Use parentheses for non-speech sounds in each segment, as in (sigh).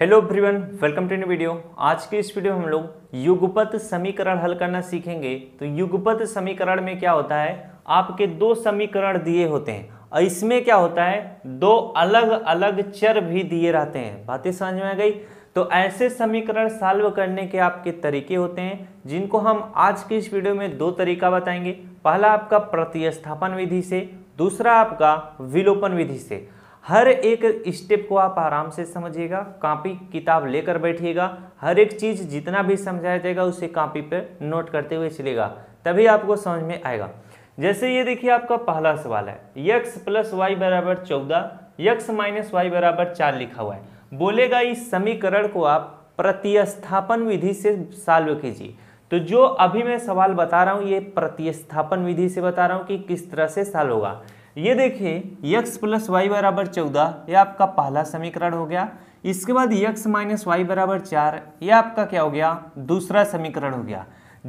hello everyone welcome to new video आज के इस वीडियो में हम लोग युगपत समीकरण हल करना सीखेंगे तो युगपत समीकरण में क्या होता है आपके दो समीकरण दिए होते हैं और इसमें क्या होता है दो अलग अलग चर भी दिए रहते हैं बातें समझ में आ गई तो ऐसे समीकरण साल्व करने के आपके तरीके होते हैं जिनको हम आज के इस वीडियो में दो तरीका बताएंगे पहला आपका प्रतिस्थापन विधि से दूसरा आपका विलोपन विधि से हर एक स्टेप को आप आराम से समझिएगा कॉपी किताब लेकर बैठिएगा हर एक चीज़ जितना भी समझाया जाएगा उसे कॉपी पर नोट करते हुए चलेगा तभी आपको समझ में आएगा जैसे ये देखिए आपका पहला सवाल है यक्स प्लस वाई बराबर चौदह यक्स माइनस वाई बराबर चार लिखा हुआ है बोलेगा इस समीकरण को आप प्रतिस्थापन विधि से सॉल्व कीजिए तो जो अभी मैं सवाल बता रहा हूँ ये प्रतिस्थापन विधि से बता रहा हूँ कि किस तरह से सॉल्व होगा ये देखिए यक्स प्लस वाई बराबर चौदह यह आपका पहला समीकरण हो गया इसके बाद यक्स माइनस वाई बराबर चार यह आपका क्या हो गया दूसरा समीकरण हो गया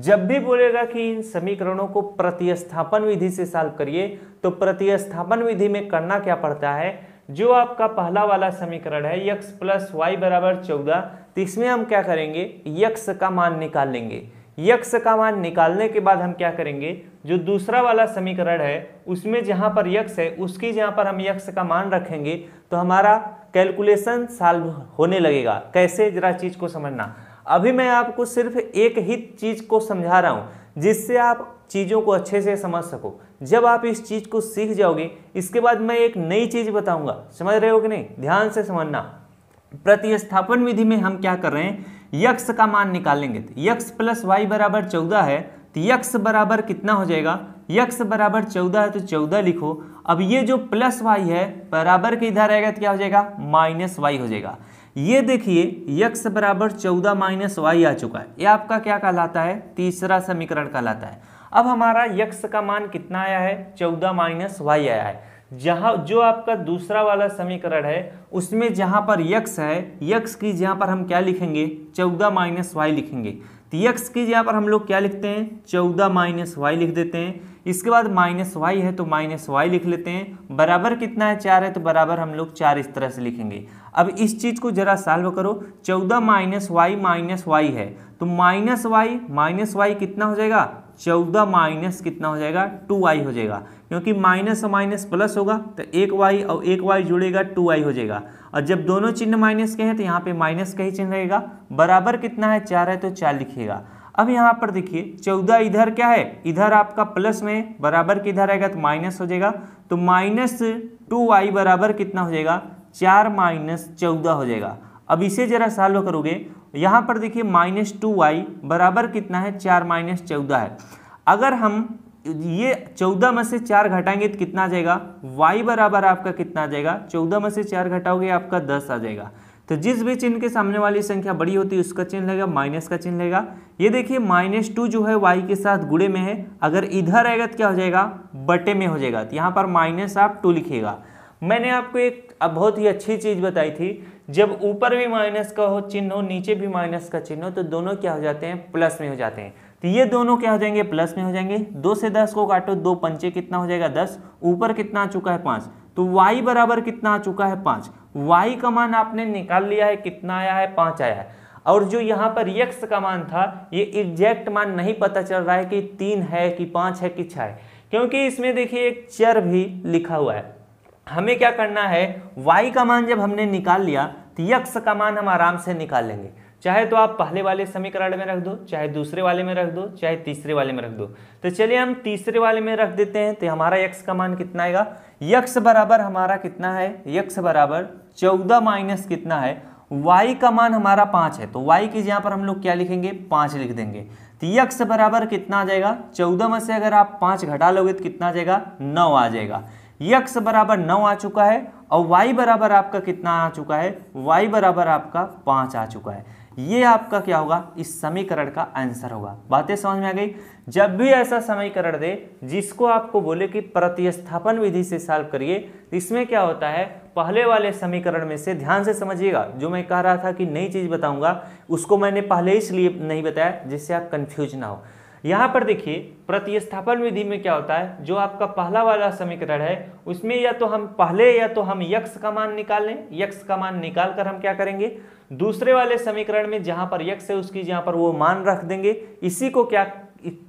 जब भी बोलेगा कि इन समीकरणों को प्रतिस्थापन विधि से सॉल्व करिए तो प्रतिस्थापन विधि में करना क्या पड़ता है जो आपका पहला वाला समीकरण है यक्स प्लस वाई बराबर चौदह तो इसमें हम क्या करेंगे यक्स का मान निकाल लेंगे यक्स का मान निकालने के बाद हम क्या करेंगे जो दूसरा वाला समीकरण है उसमें जहाँ पर यक्ष है उसकी जहाँ पर हम यक्ष का मान रखेंगे तो हमारा कैलकुलेशन सॉल्व होने लगेगा कैसे जरा चीज़ को समझना अभी मैं आपको सिर्फ एक ही चीज़ को समझा रहा हूँ जिससे आप चीज़ों को अच्छे से समझ सको जब आप इस चीज़ को सीख जाओगे इसके बाद मैं एक नई चीज़ बताऊंगा समझ रहे हो कि नहीं ध्यान से समझना प्रतिस्थापन विधि में हम क्या कर रहे हैं यक्ष का मान निकालेंगे यक्ष प्लस वाई बराबर चौदह है तो यक्स बराबर कितना हो जाएगा यक्स बराबर चौदह है तो चौदह लिखो अब ये जो प्लस वाई है बराबर के इधर आएगा तो क्या हो जाएगा माइनस वाई हो जाएगा ये देखिए यक्स बराबर चौदह माइनस वाई आ चुका है ये आपका क्या कहलाता है तीसरा समीकरण कहलाता है अब हमारा यक्स का मान कितना आया है चौदह माइनस वाई आया है जहाँ जो आपका दूसरा वाला समीकरण है उसमें जहाँ पर यक्स है यक्स की जहाँ पर हम क्या लिखेंगे चौदह माइनस वाई लिखेंगे टी एक्स की जगह पर हम लोग क्या लिखते हैं चौदह माइनस वाई लिख देते हैं इसके बाद माइनस वाई है तो माइनस वाई लिख लेते हैं बराबर कितना है चार है तो बराबर हम लोग चार इस तरह से लिखेंगे अब इस चीज़ को जरा सॉल्व करो चौदह माइनस वाई माइनस वाई है तो माइनस वाई माइनस वाई कितना हो जाएगा चौदह माइनस कितना हो जाएगा टू वाई हो जाएगा क्योंकि माइनस माइनस प्लस होगा तो एक वाई और एक वाई जुड़ेगा टू आई हो जाएगा और जब दोनों चिन्ह माइनस के हैं तो यहाँ पे माइनस का ही चिन्ह रहेगा बराबर कितना है चार है तो चार लिखिएगा अब यहाँ पर देखिए चौदह इधर क्या है इधर आपका प्लस में बराबर किधर आएगा तो माइनस हो जाएगा तो माइनस टू वाई बराबर कितना हो जाएगा चार माइनस चौदह हो जाएगा अब इसे जरा सॉल्व करोगे यहाँ पर देखिए माइनस टू वाई बराबर कितना है चार माइनस चौदह है अगर हम ये चौदह में से चार घटाएंगे तो कितना आ जाएगा वाई बराबर आपका कितना आ जाएगा चौदह में से चार घटाओगे आपका दस आ जाएगा तो जिस भी चिन्ह के सामने वाली संख्या बड़ी होती है उसका चिन्ह लेगा माइनस का चिन्ह लेगा ये देखिए माइनस टू जो है वाई के साथ गुड़े में है अगर इधर आएगा तो क्या हो जाएगा बटे में हो जाएगा तो यहाँ पर माइनस आप टू लिखेगा मैंने आपको एक बहुत ही अच्छी चीज़ बताई थी जब ऊपर भी माइनस का हो चिन्ह हो नीचे भी माइनस का चिन्ह हो तो दोनों क्या हो जाते हैं प्लस में हो जाते हैं तो ये दोनों क्या हो जाएंगे प्लस में हो जाएंगे दो से दस को काटो दो पंचे कितना हो जाएगा दस ऊपर कितना आ चुका है पाँच तो y बराबर कितना आ चुका है पाँच y का मान आपने निकाल लिया है कितना आया है पाँच आया है और जो यहाँ पर यक्स का मान था ये एग्जैक्ट मान नहीं पता चल रहा है कि तीन है कि पाँच है कि छः है क्योंकि इसमें देखिए एक चर भी लिखा हुआ है हमें क्या करना है y का मान जब हमने निकाल लिया तो यक्स का मान हम आराम से निकाल लेंगे चाहे तो आप पहले वाले समीकरण में रख दो चाहे दूसरे वाले में रख दो चाहे तीसरे वाले में रख दो तो चलिए हम तीसरे वाले में रख देते हैं तो हमारा यक्स का मान कितना आएगा यक्स बराबर हमारा कितना है यक्स बराबर चौदह माइनस कितना है वाई का मान हमारा पाँच है तो वाई की जहाँ पर हम लोग क्या लिखेंगे पाँच लिख देंगे तो यक्स बराबर कितना आ जाएगा चौदह में से अगर आप पाँच घटा लोगे तो कितना आ जाएगा नौ आ जाएगा यक्स बराबर नौ आ चुका है और वाई बराबर आपका कितना आ चुका है वाई बराबर आपका पाँच आ चुका है ये आपका क्या होगा इस समीकरण का आंसर होगा बातें समझ में आ गई जब भी ऐसा समीकरण दे जिसको आपको बोले कि प्रतिस्थापन विधि से सॉल्व करिए इसमें क्या होता है पहले वाले समीकरण में से ध्यान से समझिएगा जो मैं कह रहा था कि नई चीज़ बताऊंगा उसको मैंने पहले इसलिए नहीं बताया जिससे आप कंफ्यूज ना हो यहाँ पर देखिए प्रतिस्थापन विधि में क्या होता है जो आपका पहला वाला समीकरण है उसमें या तो हम पहले या तो हम यक्स का मान निकाल लें यक्स का मान निकाल कर हम क्या करेंगे दूसरे वाले समीकरण में जहाँ पर यक्स है उसकी जहाँ पर वो मान रख देंगे इसी को क्या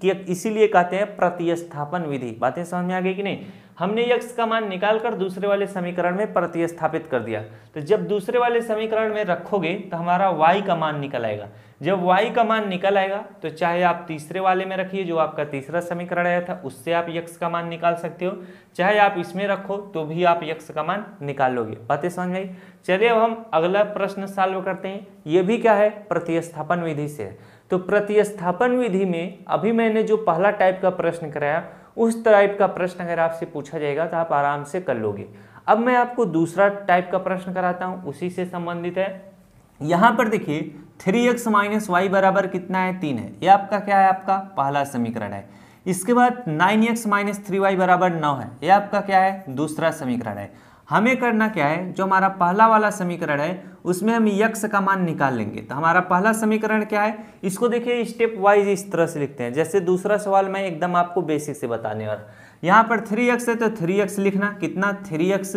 इसीलिए कहते हैं प्रतिस्थापन विधि बातें समझ में आ गई कि नहीं हमने यक्स का मान निकाल कर दूसरे वाले समीकरण में प्रतिस्थापित कर दिया तो जब दूसरे वाले समीकरण में रखोगे तो हमारा वाई का मान निकल आएगा जब वाई का मान निकल आएगा तो चाहे आप तीसरे वाले में रखिए जो आपका तीसरा समीकरण आया था उससे आप यक्स का मान निकाल सकते हो चाहे आप इसमें रखो तो भी आप यक्स का मान निकाल लोगे बातें समझ गई चलिए अब हम अगला प्रश्न सॉल्व करते हैं ये भी क्या है प्रतिस्थापन विधि से तो प्रतिस्थापन विधि में अभी मैंने जो पहला टाइप का प्रश्न कराया उस टाइप का प्रश्न अगर आपसे पूछा जाएगा तो आप आराम से कर लोगे अब मैं आपको दूसरा टाइप का प्रश्न कराता हूं उसी से संबंधित है यहाँ पर देखिए थ्री एक्स माइनस वाई बराबर कितना है तीन है ये आपका क्या है आपका पहला समीकरण है इसके बाद nine X minus three Y बराबर नौ है ये आपका क्या है दूसरा समीकरण है हमें करना क्या है जो हमारा पहला वाला समीकरण है उसमें हम यक्स का मान निकाल लेंगे तो हमारा पहला समीकरण क्या है इसको देखिए स्टेप वाइज इस तरह से लिखते हैं जैसे दूसरा सवाल मैं एकदम आपको बेसिक से बताने और यहाँ पर थ्री एक्स है तो थ्री एक्स लिखना कितना थ्री एक्स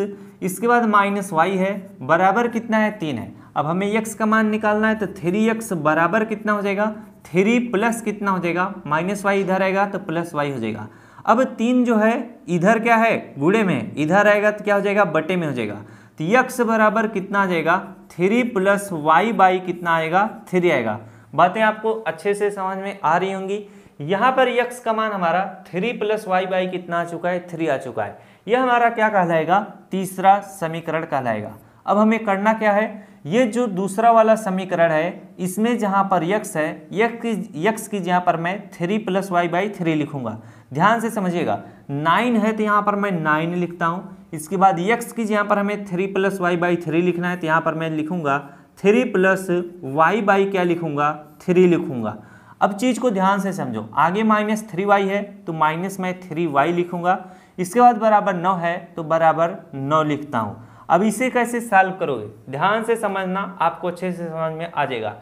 इसके बाद माइनस वाई है बराबर कितना है तीन है अब हमें यक्स का मान निकालना है तो थ्री एक्स बराबर कितना हो जाएगा थ्री प्लस कितना हो जाएगा माइनस वाई इधर आएगा तो प्लस वाई हो जाएगा अब तीन जो है इधर क्या है गुड़े में इधर आएगा तो क्या हो जाएगा बटे में हो जाएगा तो यक्स बराबर कितना आ जाएगा थ्री प्लस वाई बाई कितना आएगा थ्री आएगा बातें आपको अच्छे से समझ में आ रही होंगी यहाँ पर यक्स का मान हमारा थ्री प्लस वाई बाई कितना आ चुका है थ्री आ चुका है यह हमारा क्या कहलाएगा तीसरा समीकरण कहलाएगा अब हमें करना क्या है ये जो दूसरा वाला समीकरण है इसमें जहाँ पर यक्स है यक्स की यक्स की जहाँ पर मैं three plus Y by three लिखूंगा ध्यान से समझिएगा नाइन है तो यहाँ पर मैं नाइन लिखता हूँ इसके बाद यक्स की जहाँ पर हमें three plus Y by three लिखना है तो यहाँ पर मैं लिखूंगा थ्री प्लस वाई बाई क्या लिखूंगा थ्री लिखूंगा अब चीज़ को ध्यान से समझो आगे माइनस थ्री वाई है तो माइनस मैं थ्री वाई लिखूंगा इसके बाद बराबर नौ है तो बराबर नौ लिखता हूँ अब इसे कैसे सॉल्व करोगे ध्यान से समझना आपको अच्छे से समझ में आ जाएगा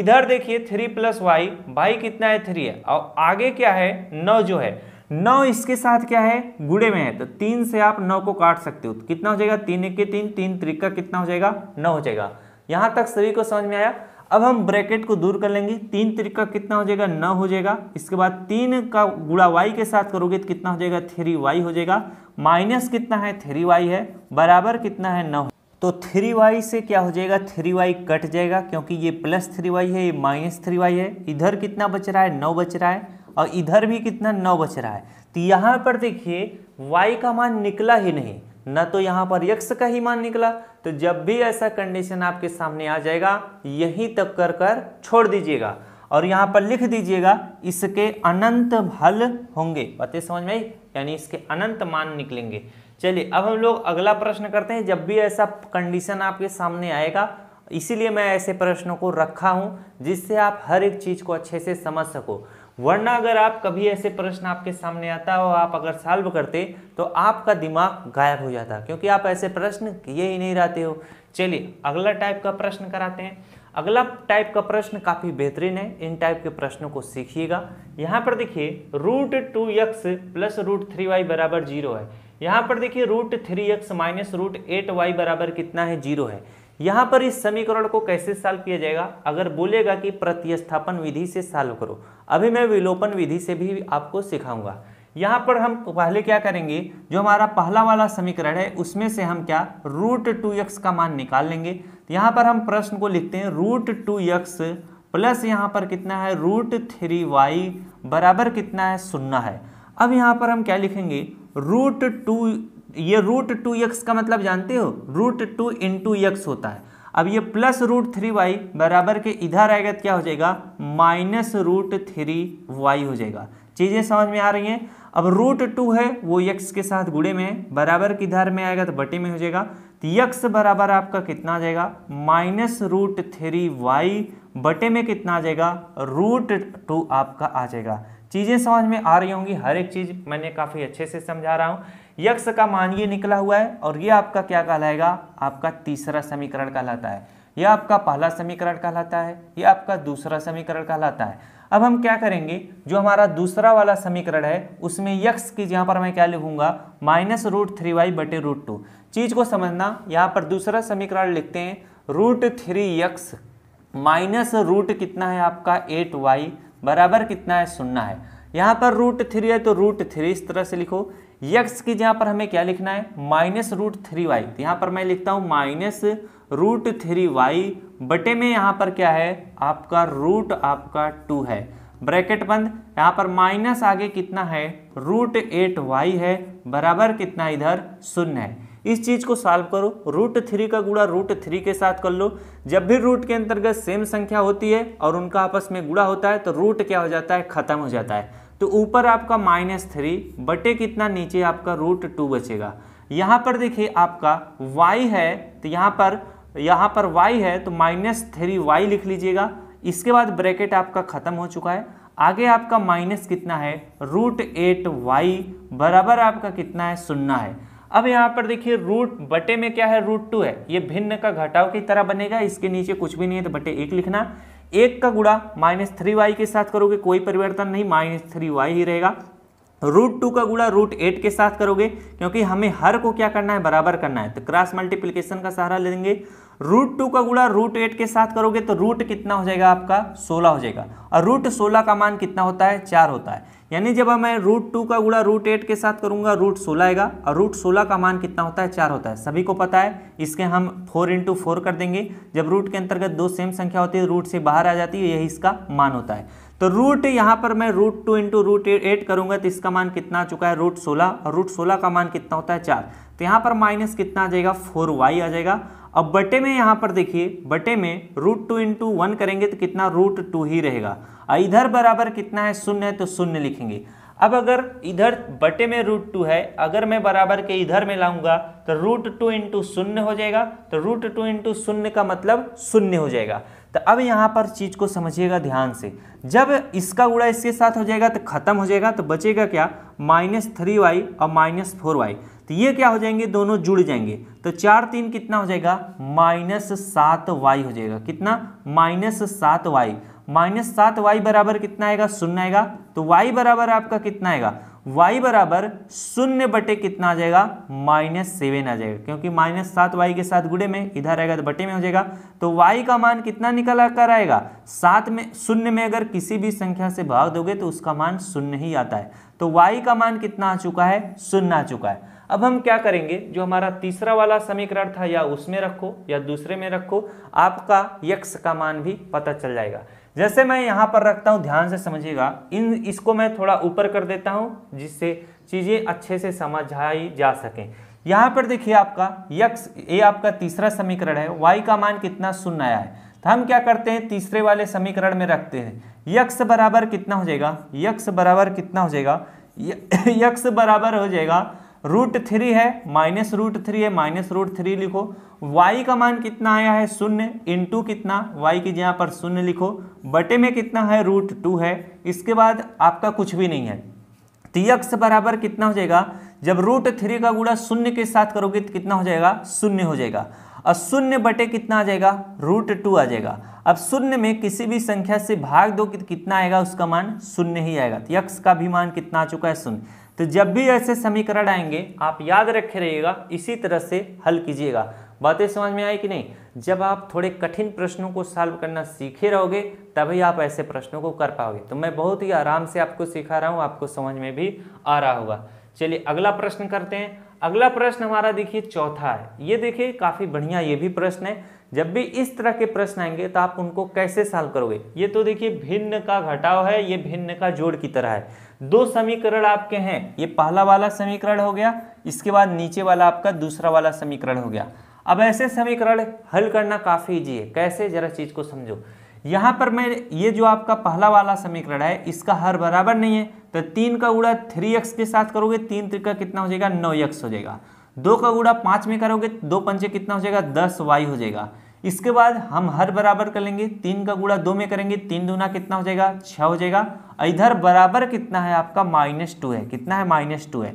इधर देखिए थ्री प्लस वाई वाई कितना है थ्री है और आगे क्या है नौ जो है नौ इसके साथ क्या है गुड़े में है तो तीन से आप नौ को काट सकते हो तो कितना हो जाएगा तीन एक तीन तीन त्रिका कितना हो जाएगा नौ हो जाएगा यहाँ तक सभी को समझ में आया अब हम ब्रैकेट को दूर कर लेंगे तीन त्रिका कितना हो जाएगा नौ हो जाएगा इसके बाद तीन का गुड़ा वाई के साथ करोगे तो कितना हो जाएगा थ्री वाई हो जाएगा माइनस कितना है थ्री वाई है बराबर कितना है नौ तो थ्री वाई से क्या हो जाएगा थ्री वाई कट जाएगा क्योंकि ये प्लस थ्री वाई है ये माइनस थ्री वाई है इधर कितना बच रहा है नौ बच रहा है और इधर भी कितना नौ बच रहा है तो यहाँ पर देखिए वाई का मान निकला ही नहीं न तो यहाँ पर यक्स का ही मान निकला तो जब भी ऐसा कंडीशन आपके सामने आ जाएगा यही तक कर कर छोड़ दीजिएगा और यहाँ पर लिख दीजिएगा इसके अनंत हल होंगे बातें समझ में आई यानी इसके अनंत मान निकलेंगे चलिए अब हम लोग अगला प्रश्न करते हैं जब भी ऐसा कंडीशन आपके सामने आएगा इसीलिए मैं ऐसे प्रश्नों को रखा हूं जिससे आप हर एक चीज़ को अच्छे से समझ सको वरना अगर आप कभी ऐसे प्रश्न आपके सामने आता हो आप अगर सॉल्व करते तो आपका दिमाग गायब हो जाता क्योंकि आप ऐसे प्रश्न किए ही नहीं रहते हो चलिए अगला टाइप का प्रश्न कराते हैं अगला टाइप का प्रश्न काफ़ी बेहतरीन है इन टाइप के प्रश्नों को सीखिएगा यहाँ पर देखिए root two X plus root three Y बराबर जीरो है यहाँ पर देखिए root three X minus root eight Y बराबर कितना है जीरो है यहाँ पर इस समीकरण को कैसे सॉल्व किया जाएगा अगर बोलेगा कि प्रतिस्थापन विधि से सॉल्व करो अभी मैं विलोपन विधि से भी आपको सिखाऊंगा यहाँ पर हम पहले क्या करेंगे जो हमारा पहला वाला समीकरण है उसमें से हम क्या रूट टू एक्स का मान निकाल लेंगे तो यहाँ पर हम प्रश्न को लिखते हैं रूट टू यक्स प्लस यहाँ पर कितना है रूट थ्री वाई बराबर कितना है सुन्ना है अब यहाँ पर हम क्या लिखेंगे रूट टू ये रूट टू यक्स का मतलब जानते हो रूट टू इंटू यक्स होता है अब ये प्लस रूट थ्री वाई बराबर के इधर आएगा तो क्या हो जाएगा माइनस रूट थ्री वाई हो जाएगा चीज़ें समझ में आ रही हैं अब रूट टू है वो यक्स के साथ गुड़े में है बराबर की धार में आएगा तो बटे में हो जाएगा तो यक्स बराबर आपका कितना आ जाएगा माइनस रूट थ्री वाई बटे में कितना आ जाएगा रूट टू आपका आ जाएगा चीज़ें समझ में आ रही होंगी हर एक चीज़ मैंने काफ़ी अच्छे से समझा रहा हूँ यक्स का मान ये निकला हुआ है और ये आपका क्या कहलाएगा आपका तीसरा समीकरण कहलाता है यह आपका पहला समीकरण कहलाता है यह आपका दूसरा समीकरण कहलाता है अब हम क्या करेंगे जो हमारा दूसरा वाला समीकरण है उसमें यक्स की यहाँ पर मैं क्या लिखूंगा माइनस रूट थ्री वाई बटे रूट टू चीज़ को समझना यहाँ पर दूसरा समीकरण लिखते हैं root three X minus root कितना है आपका एट वाई बराबर कितना है सुनना है यहाँ पर रूट थ्री है तो रूट थ्री इस तरह से लिखो यक्स की जहाँ पर हमें क्या लिखना है माइनस रूट थ्री वाई यहाँ पर मैं लिखता हूँ माइनस रूट थ्री वाई बटे में यहाँ पर क्या है आपका रूट आपका टू है ब्रैकेट बंद यहाँ पर माइनस आगे कितना है रूट एट वाई है बराबर कितना इधर शून्य है इस चीज़ को सॉल्व करो रूट थ्री का गुड़ा रूट थ्री के साथ कर लो जब भी रूट के अंतर्गत सेम संख्या होती है और उनका आपस में गुड़ा होता है तो रूट क्या हो जाता है खत्म हो जाता है तो ऊपर आपका माइनस थ्री बटे कितना नीचे आपका रूट टू बचेगा यहाँ पर देखिए आपका y है तो यहाँ पर यहाँ पर वाई है तो माइनस थ्री वाई लिख लीजिएगा इसके बाद ब्रैकेट आपका ख़त्म हो चुका है आगे आपका माइनस कितना है रूट एट वाई बराबर आपका कितना है सुनना है अब यहाँ पर देखिए रूट बटे में क्या है रूट टू है ये भिन्न का घटाव की तरह बनेगा इसके नीचे कुछ भी नहीं है तो बटे एक लिखना एक का गुड़ा माइनस थ्री वाई के साथ करोगे कोई परिवर्तन नहीं माइनस थ्री वाई ही रहेगा रूट टू का गुड़ा रूट एट के साथ करोगे क्योंकि हमें हर को क्या करना है बराबर करना है तो क्रॉस मल्टीप्लीकेशन का सहारा लेंगे रूट टू का गुड़ा रूट एट के साथ करोगे तो रूट कितना हो जाएगा आपका सोलह हो जाएगा और रूट सोलह का मान कितना होता है चार होता है यानी जब मैं रूट टू का गुड़ा रूट एट के साथ करूंगा रूट सोलह आएगा और रूट सोलह का मान कितना होता है चार होता है सभी को पता है इसके हम फोर इंटू फोर कर देंगे जब रूट के अंतर्गत दो सेम संख्या होती है रूट से बाहर आ जाती है यही इसका मान होता है तो रूट यहां पर मैं root two into root eight करूंगा तो इसका मान कितना आ चुका है रूट सोलह और रूट सोलह का मान कितना होता है चार तो यहां पर माइनस कितना आ जाएगा फोर वाई आ जाएगा अब बटे में यहां पर देखिए बटे में रूट टू इंटू वन करेंगे तो कितना रूट टू ही रहेगा इधर बराबर कितना है शून्य है तो शून्य लिखेंगे अब अगर इधर बटे में रूट टू है अगर मैं बराबर के इधर में लाऊंगा तो रूट टू इंटू शून्य हो जाएगा तो रूट टू इंटू शून्य का मतलब शून्य हो जाएगा तो अब यहाँ पर चीज़ को समझिएगा ध्यान से जब इसका गुणा इसके साथ हो जाएगा तो खत्म हो जाएगा तो बचेगा क्या माइनस थ्री वाई और माइनस फोर वाई तो ये क्या हो जाएंगे दोनों जुड़ जाएंगे तो चार तीन कितना हो जाएगा माइनस सात वाई हो जाएगा कितना माइनस सात वाई माइनस सात वाई बराबर कितना आएगा शून्य आएगा तो वाई बराबर आपका कितना आएगा y बराबर शून्य बटे कितना आ जाएगा माइनस सेवन आ जाएगा क्योंकि माइनस सात वाई के साथ गुड़े में इधर आएगा तो बटे में हो जाएगा तो y का मान कितना निकल कर आएगा सात में शून्य में अगर किसी भी संख्या से भाग दोगे तो उसका मान शून्य ही आता है तो y का मान कितना आ चुका है शून्य आ चुका है अब हम क्या करेंगे जो हमारा तीसरा वाला समीकरण था या उसमें रखो या दूसरे में रखो आपका यक्ष का मान भी पता चल जाएगा जैसे मैं यहाँ पर रखता हूँ ध्यान से समझिएगा इन इसको मैं थोड़ा ऊपर कर देता हूँ जिससे चीज़ें अच्छे से समझाई जा सकें यहाँ पर देखिए आपका यक्स ये आपका तीसरा समीकरण है वाई का मान कितना शून्य आया है तो हम क्या करते हैं तीसरे वाले समीकरण में रखते हैं यक्स बराबर कितना हो जाएगा यक्स बराबर कितना हो जाएगा (laughs) यक्स बराबर हो जाएगा रूट थ्री है माइनस रूट थ्री है माइनस रूट थ्री लिखो y का मान कितना आया है शून्य इंटू कितना y की जहां पर शून्य लिखो बटे में कितना है रूट टू है इसके बाद आपका कुछ भी नहीं है तीयक्स बराबर कितना हो जाएगा जब रूट थ्री का गुड़ा शून्य के साथ करोगे तो कितना हो जाएगा शून्य हो जाएगा और शून्य बटे कितना आ जाएगा रूट टू आ जाएगा अब शून्य में किसी भी संख्या से भाग दो कि कितना आएगा उसका मान शून्य ही आएगा यक्ष का भी मान कितना आ चुका है शून्य तो जब भी ऐसे समीकरण आएंगे आप याद रखे रहिएगा इसी तरह से हल कीजिएगा बातें समझ में आई कि नहीं जब आप थोड़े कठिन प्रश्नों को सॉल्व करना सीखे रहोगे तभी आप ऐसे प्रश्नों को कर पाओगे तो मैं बहुत ही आराम से आपको सिखा रहा हूँ आपको समझ में भी आ रहा होगा चलिए अगला प्रश्न करते हैं अगला प्रश्न हमारा देखिए चौथा है ये देखिए काफ़ी बढ़िया ये भी प्रश्न है जब भी इस तरह के प्रश्न आएंगे तो आप उनको कैसे सॉल्व करोगे ये तो देखिए भिन्न का घटाव है ये भिन्न का जोड़ की तरह है दो समीकरण आपके हैं ये पहला वाला समीकरण हो गया इसके बाद नीचे वाला आपका दूसरा वाला समीकरण हो गया अब ऐसे समीकरण हल करना काफ़ी ईजी है कैसे जरा चीज़ को समझो यहाँ पर मैं ये जो आपका पहला वाला समीकरण है इसका हर बराबर नहीं है तो तीन का उड़ा थ्री एक्स के साथ करोगे तीन त्रिका कितना हो जाएगा नौ एक्स हो जाएगा दो का उड़ा पाँच में करोगे दो पंचे कितना हो जाएगा दस वाई हो जाएगा इसके बाद हम हर बराबर कर लेंगे तीन का गुड़ा दो में करेंगे तीन दूना कितना हो जाएगा छः हो जाएगा इधर बराबर कितना है आपका माइनस टू है कितना है माइनस टू है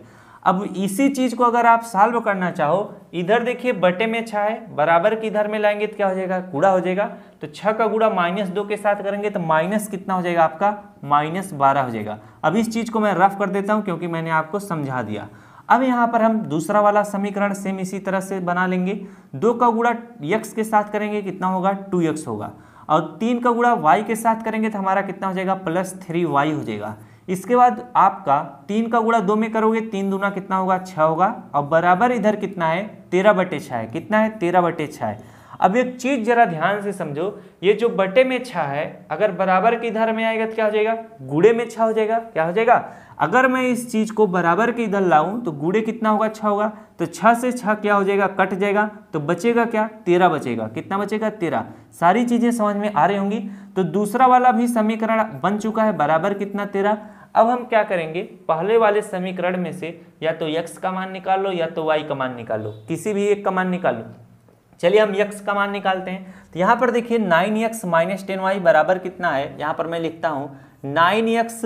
अब इसी चीज़ को अगर आप सॉल्व करना चाहो इधर देखिए बटे में छः है बराबर की इधर में लाएंगे तो क्या हो जाएगा कूड़ा हो जाएगा तो छः का गुड़ा माइनस दो के साथ करेंगे तो माइनस कितना हो जाएगा आपका माइनस बारह हो जाएगा अब इस चीज़ को मैं रफ कर देता हूँ क्योंकि मैंने आपको समझा दिया अब यहाँ पर हम दूसरा वाला समीकरण सेम इसी तरह से बना लेंगे दो का गुड़ा यक्स के साथ करेंगे कितना होगा टू यक्स होगा और तीन का गुड़ा वाई के साथ करेंगे तो हमारा कितना हो जाएगा प्लस थ्री वाई हो जाएगा इसके बाद आपका तीन का गुड़ा दो में करोगे तीन दुना कितना होगा छः होगा और बराबर इधर कितना है तेरह बटे छः है कितना है तेरह बटे छः है अब एक चीज़ जरा ध्यान से समझो ये जो बटे में छः है अगर बराबर के इधर में आएगा तो क्या हो जाएगा गुड़े में छः हो जाएगा क्या हो जाएगा अगर मैं इस चीज़ को बराबर के इधर लाऊं तो गुड़े कितना होगा छः होगा तो छः से छः क्या हो जाएगा कट जाएगा तो बचेगा क्या तेरह बचेगा कितना बचेगा तेरह सारी चीज़ें समझ में आ रही होंगी तो दूसरा वाला भी समीकरण बन चुका है बराबर कितना तेरह अब हम क्या करेंगे पहले वाले समीकरण में से या तो यक्स का मान निकाल लो या तो वाई का मान निकाल लो किसी भी एक का मान निकालो चलिए हम यक्स का मान निकालते हैं तो यहाँ पर देखिए nine X minus ten Y बराबर कितना है यहाँ पर मैं लिखता हूँ नाइन यक्स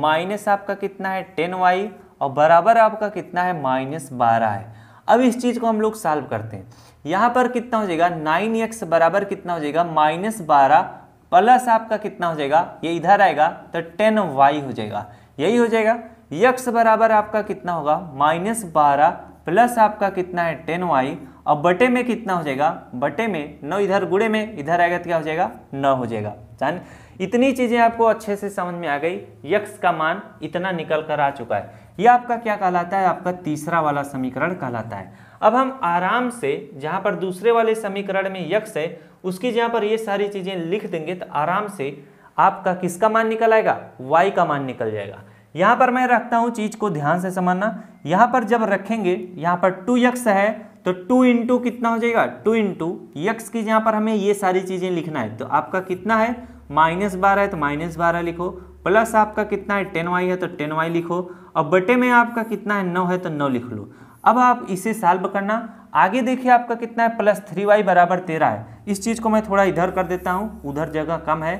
माइनस आपका कितना है टेन वाई और बराबर आपका कितना है माइनस बारह है अब इस चीज़ को हम लोग सॉल्व करते हैं यहाँ पर कितना हो जाएगा नाइन एक्स बराबर कितना हो जाएगा माइनस बारह प्लस आपका कितना हो जाएगा ये इधर आएगा तो टेन वाई हो जाएगा यही हो जाएगा यक्स बराबर आपका कितना होगा माइनस बारह प्लस आपका कितना है टेन वाई और बटे में कितना हो जाएगा बटे में नौ इधर गुड़े में इधर आएगा तो क्या हो जाएगा नौ हो जाएगा जान इतनी चीजें आपको अच्छे से समझ में आ गई यक्स का मान इतना निकल कर आ चुका है यह आपका क्या कहलाता है आपका तीसरा वाला समीकरण कहलाता है अब हम आराम से जहां पर दूसरे वाले समीकरण में यक्स है उसकी जहाँ पर ये सारी चीजें लिख देंगे तो आराम से आपका किसका मान निकल आएगा वाई का मान निकल जाएगा यहां पर मैं रखता हूँ चीज को ध्यान से समझना यहाँ पर जब रखेंगे यहाँ पर टू यक्स है तो टू इंटू कितना हो जाएगा टू इंटू यक्स की जहां पर हमें ये सारी चीज़ें लिखना है तो आपका कितना है माइनस बारह है तो माइनस बारह लिखो प्लस आपका कितना है टेन वाई है तो टेन वाई लिखो और बटे में आपका कितना है नौ है तो नौ लिख लो अब आप इसे सॉल्व करना आगे देखिए आपका कितना है प्लस थ्री वाई बराबर तेरह है इस चीज़ को मैं थोड़ा इधर कर देता हूँ उधर जगह कम है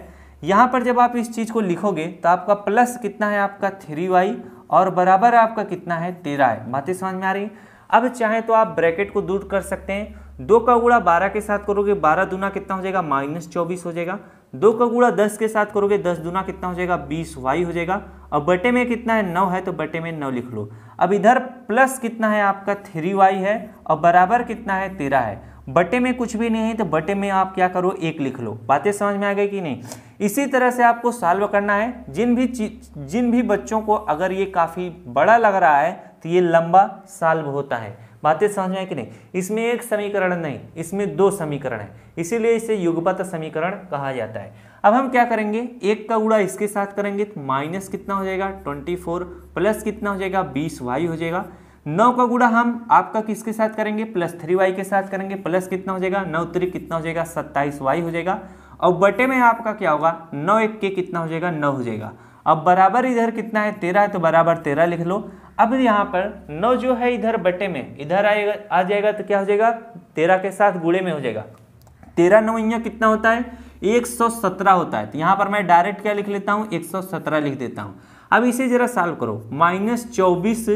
यहाँ पर जब आप इस चीज़ को लिखोगे तो आपका प्लस कितना है आपका थ्री वाई और बराबर आपका कितना है तेरह है बातें समझ में आ रही अब चाहे तो आप ब्रैकेट को दूर कर सकते हैं दो का उड़ा बारह के साथ करोगे बारह दूना कितना हो जाएगा माइनस चौबीस हो जाएगा दो का गुड़ा दस के साथ करोगे दस दुना कितना हो जाएगा बीस वाई हो जाएगा और बटे में कितना है नौ है तो बटे में नौ लिख लो अब इधर प्लस कितना है आपका थ्री वाई है और बराबर कितना है तेरह है बटे में कुछ भी नहीं है तो बटे में आप क्या करो एक लिख लो बातें समझ में आ गई कि नहीं इसी तरह से आपको सॉल्व करना है जिन भी जिन भी बच्चों को अगर ये काफ़ी बड़ा लग रहा है तो ये लंबा सॉल्व होता है बातें समझ में कि नहीं इसमें एक समीकरण नहीं इसमें दो समीकरण है इसीलिए इसे युगपत समीकरण कहा जाता है अब हम क्या करेंगे एक का उड़ा इसके साथ करेंगे तो माइनस कितना हो जाएगा ट्वेंटी फोर प्लस कितना हो जाएगा बीस वाई हो जाएगा नौ का गुड़ा हम आपका किसके साथ करेंगे प्लस थ्री वाई के साथ करेंगे प्लस कितना हो जाएगा नौ त्री कितना हो जाएगा सत्ताईस वाई हो जाएगा और बटे में आपका क्या होगा नौ एक के कितना हो जाएगा नौ हो जाएगा अब बराबर इधर कितना है तेरह है तो बराबर तेरह लिख लो अब यहाँ पर नौ जो है इधर बटे में इधर आएगा आ जाएगा तो क्या हो जाएगा तेरह के साथ गुड़े में हो जाएगा तेरह नवैया कितना होता है एक सौ सत्रह होता है तो यहाँ पर मैं डायरेक्ट क्या लिख लेता हूँ एक सौ सत्रह लिख देता हूँ अब इसे जरा सॉल्व करो माइनस चौबीस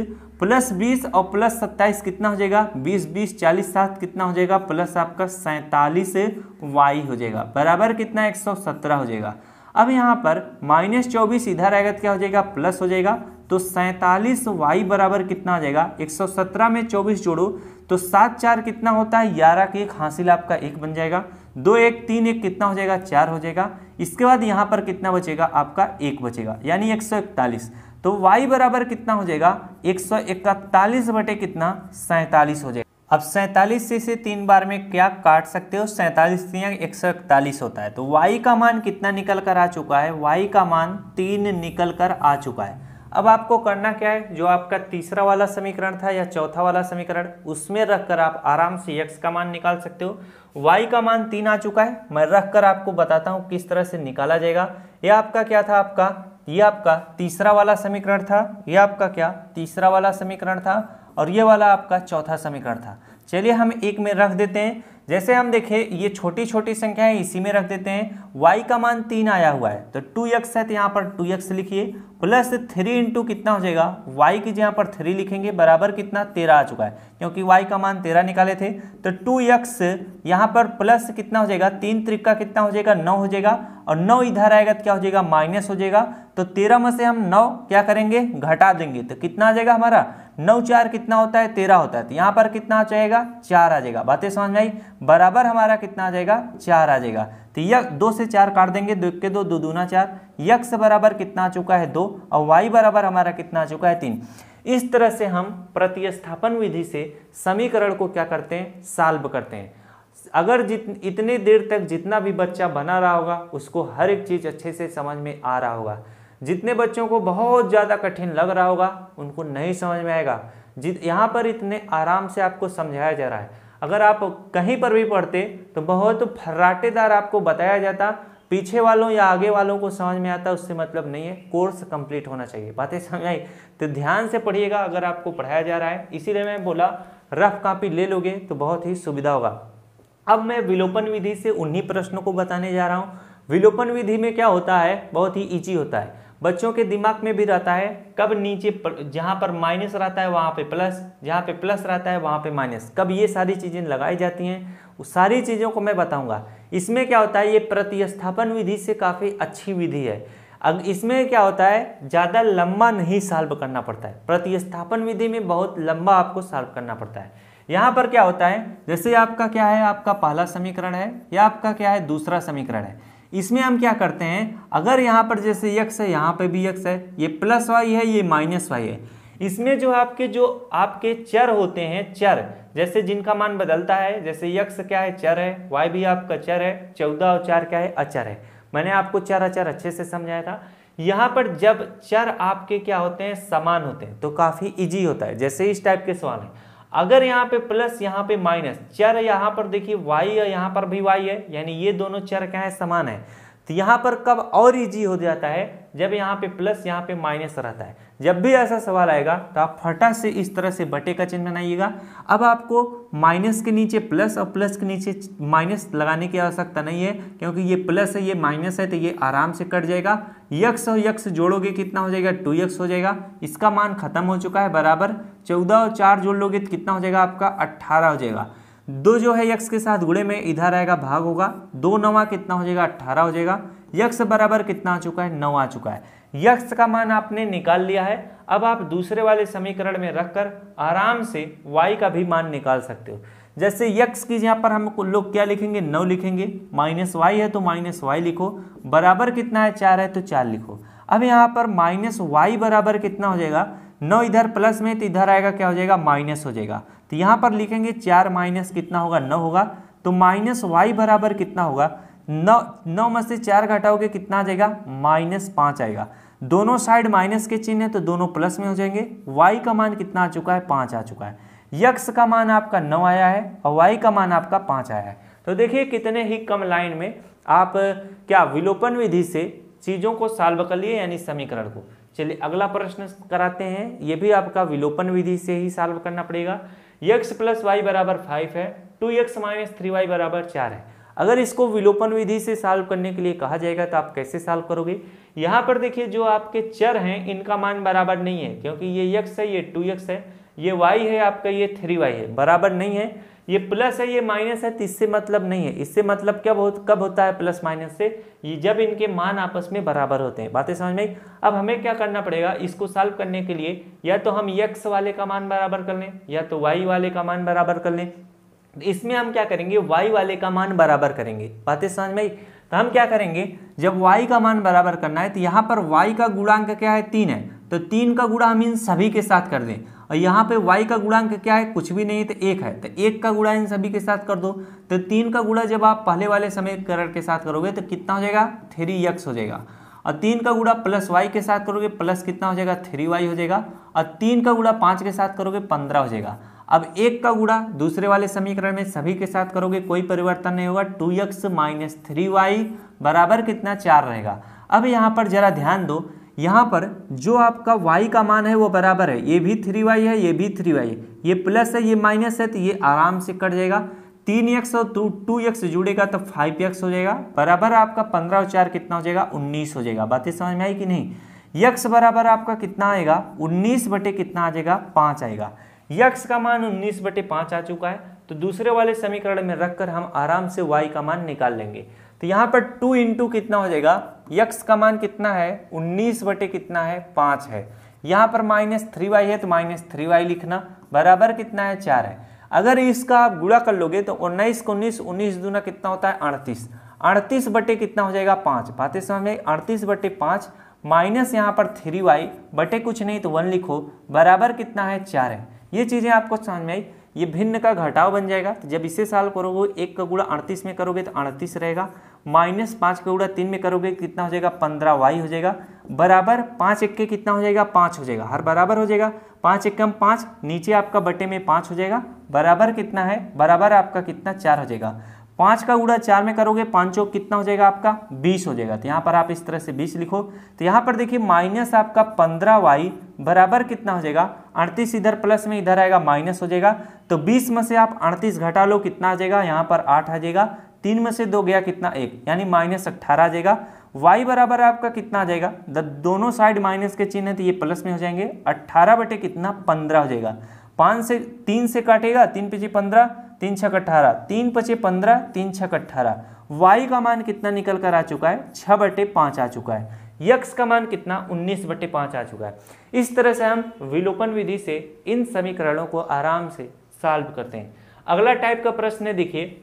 प्लस बीस और प्लस सत्ताईस कितना हो जाएगा बीस बीस चालीस सात कितना हो जाएगा प्लस आपका सैंतालीस वाई हो जाएगा बराबर कितना एक सौ सत्रह हो जाएगा अब यहाँ पर माइनस चौबीस इधर आएगा तो क्या हो जाएगा प्लस हो जाएगा तो सैंतालीस वाई बराबर कितना आ जाएगा 117 में 24 जोड़ो तो सात चार कितना होता है ग्यारह के एक हासिल आपका एक बन जाएगा दो एक तीन एक कितना हो जाएगा चार हो जाएगा इसके बाद यहाँ पर कितना बचेगा आपका एक बचेगा यानी एक सौ इकतालीस तो y बराबर कितना हो जाएगा एक सौ इकतालीस बटे कितना सैंतालीस हो जाएगा अब सैंतालीस से इसे तीन बार में क्या काट सकते हो सैंतालीस तीन एक सौ इकतालीस होता है तो y का मान कितना निकल कर आ चुका है y का मान तीन निकल कर आ चुका है अब आपको करना क्या है जो आपका तीसरा वाला समीकरण था या चौथा वाला समीकरण उसमें रखकर आप आराम से x का मान निकाल सकते हो y का मान तीन आ चुका है मैं रखकर आपको बताता हूँ किस तरह से निकाला जाएगा यह आपका क्या था आपका यह आपका तीसरा वाला समीकरण था यह आपका क्या तीसरा वाला समीकरण था और ये वाला आपका चौथा समीकरण था चलिए हम एक में रख देते हैं जैसे हम देखें ये छोटी छोटी संख्या है इसी में रख देते हैं y का मान तीन आया हुआ है तो टू एक्स है तो यहाँ पर टू एक्स लिखिए प्लस थ्री इंटू कितना हो जाएगा y की जहाँ पर थ्री लिखेंगे बराबर कितना तेरह आ चुका है क्योंकि y का मान तेरह निकाले थे तो टू एक्स यहाँ पर प्लस कितना हो जाएगा तीन त्रिका कितना हो जाएगा नौ हो जाएगा और नौ इधर आएगा तो क्या हो जाएगा माइनस हो जाएगा तो तेरह में से हम नौ क्या करेंगे घटा देंगे तो कितना आ जाएगा हमारा नौ चार कितना होता है तेरह होता है तो यहाँ पर कितना आ जाएगा चार आ जाएगा बातें समझ में आई बराबर हमारा कितना आ जाएगा चार आ जाएगा तो यक दो से चार काट देंगे दो के दो दो दूना चार यक्स बराबर कितना आ चुका है दो और वाई बराबर हमारा कितना आ चुका है तीन इस तरह से हम प्रतिस्थापन विधि से समीकरण को क्या करते हैं साल्व करते हैं अगर जित इतनी देर तक जितना भी बच्चा बना रहा होगा उसको हर एक चीज़ अच्छे से समझ में आ रहा होगा जितने बच्चों को बहुत ज़्यादा कठिन लग रहा होगा उनको नहीं समझ में आएगा जित यहाँ पर इतने आराम से आपको समझाया जा रहा है अगर आप कहीं पर भी पढ़ते तो बहुत फर्राटेदार आपको बताया जाता पीछे वालों या आगे वालों को समझ में आता उससे मतलब नहीं है कोर्स कंप्लीट होना चाहिए बातें समझ आई तो ध्यान से पढ़िएगा अगर आपको पढ़ाया जा रहा है इसीलिए मैं बोला रफ कापी ले लोगे तो बहुत ही सुविधा होगा अब मैं विलोपन विधि से उन्हीं प्रश्नों को बताने जा रहा हूँ विलोपन विधि में क्या होता है बहुत ही ईजी होता है बच्चों के दिमाग में भी रहता है कब नीचे जहाँ पर माइनस रहता है वहाँ पे प्लस जहाँ पे प्लस रहता है वहाँ पे माइनस कब ये सारी चीज़ें लगाई जाती हैं उस सारी चीज़ों को मैं बताऊंगा इसमें क्या होता है ये प्रतिस्थापन विधि से काफ़ी अच्छी विधि है अब इसमें क्या होता है ज़्यादा लंबा नहीं सॉल्व करना पड़ता है प्रतिस्थापन विधि में बहुत लंबा आपको सॉल्व करना पड़ता है यहाँ पर क्या होता है जैसे आपका क्या है आपका पहला समीकरण है या आपका क्या है दूसरा समीकरण है इसमें हम क्या करते हैं अगर यहाँ पर जैसे यक्स है यहाँ पर भी यक्स है ये प्लस वाई है ये माइनस वाई है इसमें जो आपके जो आपके चर होते हैं चर जैसे जिनका मान बदलता है जैसे यक्स क्या है चर है वाई भी आपका चर है चौदह और चार क्या है अचर है मैंने आपको चर अचर अच्छे से समझाया था यहाँ पर जब चर आपके क्या होते हैं समान होते हैं तो काफ़ी इजी होता है जैसे इस टाइप के सवाल है अगर यहाँ पे प्लस यहाँ पे माइनस चर यहाँ पर देखिए वाई है यहाँ पर भी वाई है यानी ये दोनों चर क्या है समान है तो यहाँ पर कब और इजी हो जाता है जब यहाँ पे प्लस यहाँ पे माइनस रहता है जब भी ऐसा सवाल आएगा तो आप फटा से इस तरह से बटे का चिन्ह बनाइएगा अब आपको माइनस के नीचे प्लस और प्लस के नीचे माइनस लगाने की आवश्यकता नहीं है क्योंकि ये प्लस है ये माइनस है तो ये आराम से कट जाएगा यक्स और यक्स जोड़ोगे कितना हो जाएगा टू यक्स हो जाएगा इसका मान खत्म हो चुका है बराबर चौदह और चार जोड़ लोगे तो कितना हो जाएगा आपका अट्ठारह हो जाएगा दो जो है यक्स के साथ गुड़े में इधर आएगा भाग होगा दो नवा कितना हो जाएगा अट्ठारह हो जाएगा यक्स बराबर कितना आ चुका है नौ आ चुका है यक्स का मान आपने निकाल लिया है अब आप दूसरे वाले समीकरण में रखकर आराम से y का भी मान निकाल सकते हो जैसे यक्स की यहाँ पर हम लोग क्या लिखेंगे नौ लिखेंगे माइनस वाई है तो माइनस वाई लिखो बराबर कितना है चार है तो चार लिखो अब यहाँ पर माइनस वाई बराबर कितना हो जाएगा नौ इधर प्लस में तो इधर आएगा क्या हो जाएगा माइनस हो जाएगा तो यहाँ पर लिखेंगे चार माइनस कितना होगा नौ होगा तो माइनस वाई बराबर कितना होगा नौ नौ में से चार घटाओगे कितना आ जाएगा माइनस पाँच आएगा दोनों साइड माइनस के चिन्ह है तो दोनों प्लस में हो जाएंगे वाई का मान कितना आ चुका है पाँच आ चुका है यक्स का मान आपका नौ आया है और वाई का मान आपका पाँच आया है तो देखिए कितने ही कम लाइन में आप क्या विलोपन विधि से चीज़ों को सॉल्व कर लिए यानी समीकरण को चलिए अगला प्रश्न कराते हैं ये भी आपका विलोपन विधि से ही सॉल्व करना पड़ेगा यक्स प्लस वाई बराबर फाइव है two X minus three Y बराबर चार है अगर इसको विलोपन विधि से सॉल्व करने के लिए कहा जाएगा तो आप कैसे सॉल्व करोगे यहाँ पर देखिए जो आपके चर हैं इनका मान बराबर नहीं है क्योंकि ये यक्स है ये टू यक्स है ये वाई है आपका ये थ्री वाई है बराबर नहीं है ये प्लस है ये माइनस है तो इससे मतलब नहीं है इससे मतलब क्या बहुत कब होता है प्लस माइनस से ये जब इनके मान आपस में बराबर होते हैं बातें समझ में अब हमें क्या करना पड़ेगा इसको सॉल्व करने के लिए या तो हम यक्स वाले का मान बराबर कर लें या तो वाई वाले का मान बराबर कर लें इसमें हम क्या करेंगे y वाले का मान बराबर करेंगे बातें समझ में तो हम क्या करेंगे जब y का मान बराबर करना है तो यहाँ पर y का गुणांक क्या है तीन है तो तीन का गुणा हम इन सभी के साथ कर दें और यहाँ पे y का गुणांक क्या है कुछ भी नहीं तो एक है तो एक का गुणा इन सभी के साथ कर दो तो तीन का गुणा जब आप पहले वाले समीकरण के साथ करोगे तो कितना हो जाएगा थ्री एक्स हो जाएगा और तीन का गुड़ा प्लस वाई के साथ करोगे प्लस कितना हो जाएगा थ्री वाई हो जाएगा और तीन का गुड़ा पाँच के साथ करोगे पंद्रह हो जाएगा अब एक का गुड़ा दूसरे वाले समीकरण में सभी के साथ करोगे कोई परिवर्तन नहीं होगा two X minus three Y बराबर कितना चार रहेगा अब यहाँ पर जरा ध्यान दो यहाँ पर जो आपका y का मान है वो बराबर है ये भी थ्री वाई है ये भी थ्री वाई है ये प्लस है ये माइनस है तो ये आराम से कट जाएगा तीन एक्स और टू टू एक्स जुड़ेगा तो फाइव एक्स हो जाएगा बराबर आपका पंद्रह और चार कितना हो जाएगा उन्नीस हो जाएगा बातें समझ में आई कि नहीं यक्स बराबर आपका कितना आएगा उन्नीस बटे कितना आ जाएगा पाँच आएगा यक्स का मान उन्नीस बटे पाँच आ चुका है तो दूसरे वाले समीकरण में रखकर हम आराम से वाई का मान निकाल लेंगे तो यहाँ पर टू इंटू कितना हो जाएगा यक्स का मान कितना है उन्नीस बटे कितना है पाँच है यहाँ पर माइनस थ्री वाई है तो माइनस थ्री वाई लिखना बराबर कितना है चार है अगर इसका आप गुड़ा कर लोगे तो उन्नीस को उन्नीस उन्नीस दूना कितना होता है अड़तीस अड़तीस बटे कितना हो जाएगा पांच बातें समझ में अड़तीस बटे पांच माइनस यहाँ पर थ्री वाई बटे कुछ नहीं तो वन लिखो बराबर कितना है चार है ये चीज़ें आपको समझ में आई ये भिन्न का घटाव बन जाएगा तो जब इसे साल करोगे एक का गुड़ा अड़तीस में करोगे तो अड़तीस रहेगा माइनस पांच का गुड़ा तीन में करोगे कितना हो जाएगा पंद्रह वाई हो जाएगा बराबर पांच एक के कितना हो जाएगा पांच हो जाएगा हर बराबर हो जाएगा पांच एक कम पांच नीचे आपका बटे में पांच हो जाएगा बराबर कितना है बराबर आपका कितना चार हो जाएगा पांच का गुड़ा चार में करोगे पांचों कितना हो जाएगा आपका बीस हो जाएगा तो यहाँ पर आप इस तरह से बीस लिखो तो यहाँ पर देखिए माइनस आपका पंद्रह वाई बराबर कितना हो जाएगा अड़तीस इधर प्लस में इधर आएगा माइनस हो जाएगा तो बीस में से आप अड़तीस घटा लो कितना आ जाएगा यहाँ पर आठ आ जाएगा तीन में से दो गया कितना एक यानी माइनस अट्ठारह आ जाएगा वाई बराबर आपका कितना आ जाएगा द दोनों साइड माइनस के चिन्ह है तो ये प्लस में हो जाएंगे अट्ठारह बटे कितना पंद्रह हो जाएगा पाँच से तीन से काटेगा तीन पीछे पंद्रह तीन छक अट्ठारह तीन पचे पंद्रह तीन छक अट्ठारह वाई का मान कितना निकल कर आ चुका है छ बटे पाँच आ चुका है यक्स का मान कितना 19 बटे पाँच आ चुका है इस तरह से हम विलोपन विधि से इन समीकरणों को आराम से सॉल्व करते हैं अगला टाइप का प्रश्न है देखिए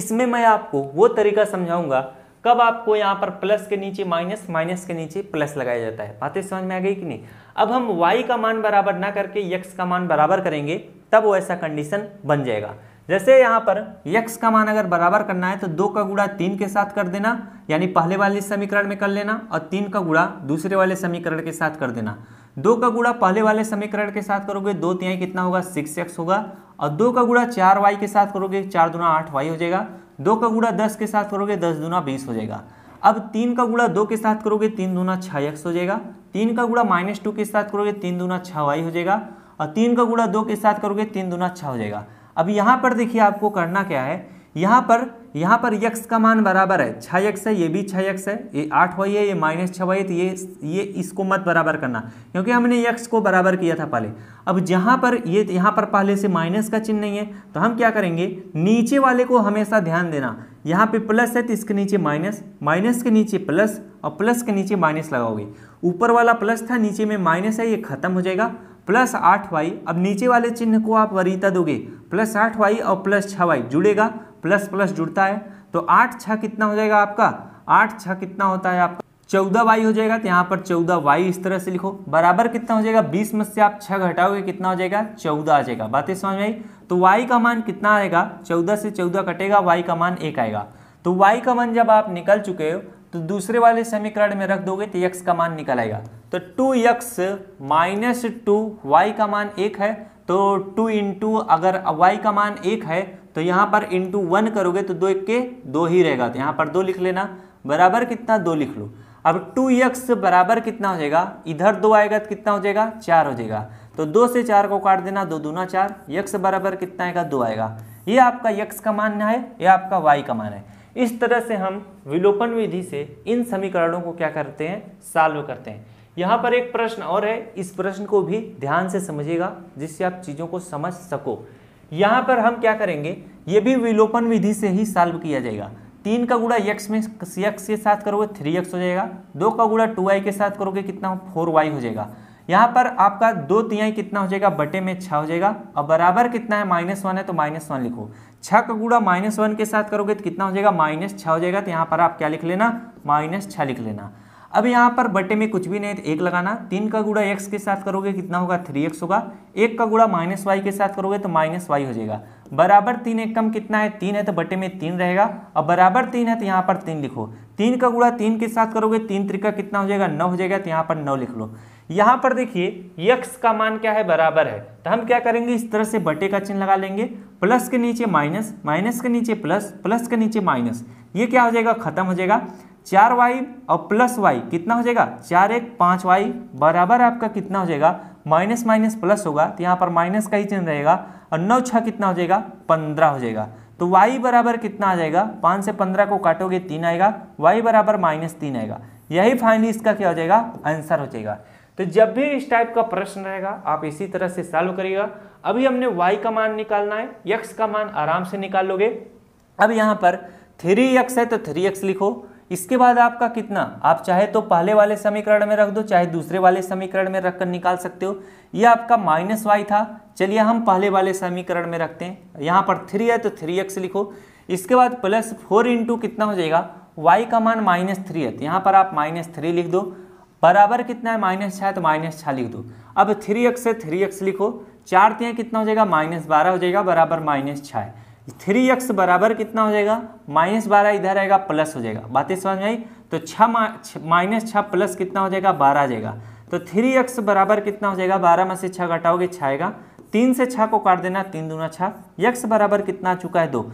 इसमें मैं आपको वो तरीका समझाऊंगा कब आपको यहाँ पर प्लस के नीचे माइनस माइनस के नीचे प्लस लगाया जाता है बातें समझ में आ गई कि नहीं अब हम वाई का मान बराबर ना करके यक्स का मान बराबर करेंगे तब वो ऐसा कंडीशन बन जाएगा जैसे यहाँ पर यक्स का मान अगर बराबर करना है तो दो का गुड़ा तीन के साथ कर देना यानी पहले वाले समीकरण में कर लेना और तीन का गुड़ा दूसरे वाले समीकरण के साथ कर देना दो का गुड़ा पहले वाले समीकरण के साथ करोगे दो तिहाई कितना होगा सिक्स एक्स होगा और दो का गुड़ा चार वाई के साथ करोगे चार दुना आठ वाई हो जाएगा दो का गुड़ा दस के साथ करोगे दस दुना बीस हो जाएगा अब तीन का गुड़ा दो के साथ करोगे तीन दुना छः एक्स हो जाएगा तीन का गुड़ा माइनस टू के साथ करोगे तीन दुना छः वाई हो जाएगा और तीन का गुड़ा दो के साथ करोगे तीन दुना छः हो जाएगा अब यहाँ पर देखिए आपको करना क्या है यहाँ पर यहाँ पर यक्स का मान बराबर है छः यक्स है ये भी छः यक्स है ये आठ वाई है ये माइनस छः वाई तो ये ये इसको मत बराबर करना क्योंकि हमने यक्स को बराबर किया था पहले अब जहाँ पर ये यहाँ पर पहले से माइनस का चिन्ह नहीं है तो हम क्या करेंगे नीचे वाले को हमेशा ध्यान देना यहाँ पे प्लस है तो इसके नीचे माइनस माइनस के नीचे प्लस और प्लस के नीचे माइनस लगाओगे ऊपर वाला प्लस था नीचे में माइनस है ये खत्म हो जाएगा प्लस आठ वाई अब नीचे वाले चिन्ह को आप वरीता दोगे प्लस आठ वाई और प्लस छ वाई जुड़ेगा प्लस प्लस जुड़ता है तो आठ छः कितना हो जाएगा आपका आठ छः कितना होता है आपका चौदह वाई हो जाएगा तो यहाँ पर चौदह वाई इस तरह से लिखो बराबर कितना हो जाएगा बीस में से आप छः घटाओगे कितना हो जाएगा चौदह आ जाएगा बातें समझ में आई तो वाई का मान कितना आएगा चौदह से चौदह कटेगा वाई का मान एक आएगा तो वाई का मान जब आप निकल चुके हो तो दूसरे वाले समीकरण में रख दोगे तो यक्स का मान निकल आएगा तो two X minus two Y का मान एक है तो टू इंटू अगर वाई का मान एक है तो यहाँ पर इंटू वन करोगे तो दो एक के दो ही रहेगा तो यहाँ पर दो लिख लेना बराबर कितना दो लिख लो अब टू यक्स बराबर कितना हो जाएगा इधर दो आएगा तो कितना हो जाएगा चार हो जाएगा तो दो से चार को काट देना दो दूना चार यक्स बराबर कितना आएगा दो आएगा ये आपका यक्स का मान है ये आपका वाई का मान है इस तरह से हम विलोपन विधि से इन समीकरणों को क्या करते हैं सॉल्व करते हैं यहाँ पर एक प्रश्न और है इस प्रश्न को भी ध्यान से समझिएगा जिससे आप चीज़ों को समझ सको यहाँ पर हम क्या करेंगे ये भी विलोपन विधि से ही साल्व किया जाएगा तीन का गुड़ा यक्स में यक्स के साथ करोगे थ्री एक्स हो जाएगा दो का गुड़ा टू वाई के साथ करोगे कितना फोर वाई हो जाएगा यहाँ पर आपका दो तिहाई कितना हो जाएगा बटे में छः हो जाएगा और बराबर कितना है माइनस वन है तो माइनस वन लिखो छः का गुड़ा माइनस वन के साथ करोगे तो कितना हो जाएगा माइनस छः हो जाएगा तो यहाँ पर आप क्या लिख लेना माइनस छः लिख लेना अब यहाँ पर बटे में कुछ भी नहीं तो एक लगाना तीन का गुड़ा एक्स के साथ करोगे कितना होगा थ्री एक्स होगा एक का गुड़ा माइनस वाई के साथ करोगे तो माइनस वाई हो जाएगा बराबर तीन एक कम कितना है तीन है तो बटे में तीन रहेगा और बराबर तीन है तो यहाँ पर तीन लिखो तीन का गुड़ा तीन के साथ करोगे तीन त्रिका कितना हो जाएगा नौ हो जाएगा तो यहाँ पर नौ लिख लो यहाँ पर देखिए यक्स का मान क्या है बराबर है तो हम क्या करेंगे इस तरह से बटे का चिन्ह लगा लेंगे प्लस के नीचे माइनस माइनस के नीचे प्लस प्लस के नीचे माइनस ये क्या हो जाएगा खत्म हो जाएगा चार वाई और प्लस वाई कितना हो जाएगा चार एक पाँच वाई बराबर आपका कितना हो जाएगा माइनस माइनस प्लस होगा तो यहाँ पर माइनस का ही चिन्ह रहेगा और नौ छः कितना हो जाएगा पंद्रह हो जाएगा तो वाई बराबर कितना आ जाएगा पाँच से पंद्रह को काटोगे तीन आएगा वाई बराबर माइनस तीन आएगा यही फाइनली इसका क्या हो जाएगा आंसर हो जाएगा तो जब भी इस टाइप का प्रश्न रहेगा आप इसी तरह से सॉल्व करिएगा अभी हमने y का मान निकालना है यक्स का मान आराम से निकाल लोगे अब यहाँ पर थ्री यक्स है तो थ्री यक्स लिखो इसके बाद आपका कितना आप चाहे तो पहले वाले समीकरण में रख दो चाहे दूसरे वाले समीकरण में रखकर निकाल सकते हो ये आपका माइनस वाई था चलिए हम पहले वाले समीकरण में रखते हैं यहाँ पर थ्री है तो थ्री एक्स लिखो इसके बाद प्लस फोर इंटू कितना हो जाएगा वाई का मान माइनस थ्री है तो यहाँ पर आप माइनस थ्री लिख दो बराबर कितना है माइनस छः तो माइनस छः लिख दो अब थ्री एक्स से थ्री एक्स लिखो चार तीन कितना हो जाएगा माइनस बारह हो जाएगा बराबर माइनस छः थ्री एक्स बराबर कितना हो जाएगा माइनस बारह इधर आएगा प्लस हो जाएगा बातें समझ में आई तो छः माइनस छः प्लस कितना हो जाएगा बारह आ जाएगा तो थ्री एक्स बराबर कितना हो जाएगा बारह में से छः घटाओगे छः आएगा तीन से छः को काट देना तीन दूना छः यक्स बराबर कितना आ चुका है दो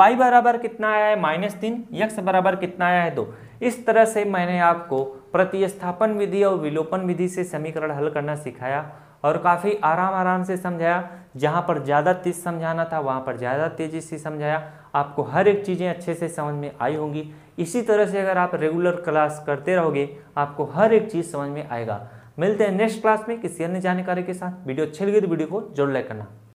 वाई बराबर कितना आया है माइनस तीन यक्स बराबर कितना आया है दो इस तरह से मैंने आपको प्रतिस्थापन विधि और विलोपन विधि से समीकरण हल करना सिखाया और काफ़ी आराम आराम से समझाया जहाँ पर ज़्यादा तेज समझाना था वहाँ पर ज़्यादा तेज़ी से समझाया आपको हर एक चीज़ें अच्छे से समझ में आई होंगी इसी तरह से अगर आप रेगुलर क्लास करते रहोगे आपको हर एक चीज़ समझ में आएगा मिलते हैं नेक्स्ट क्लास में किसी अन्य जानकारी के साथ वीडियो अच्छी लगी तो वीडियो को जरूर लाइक करना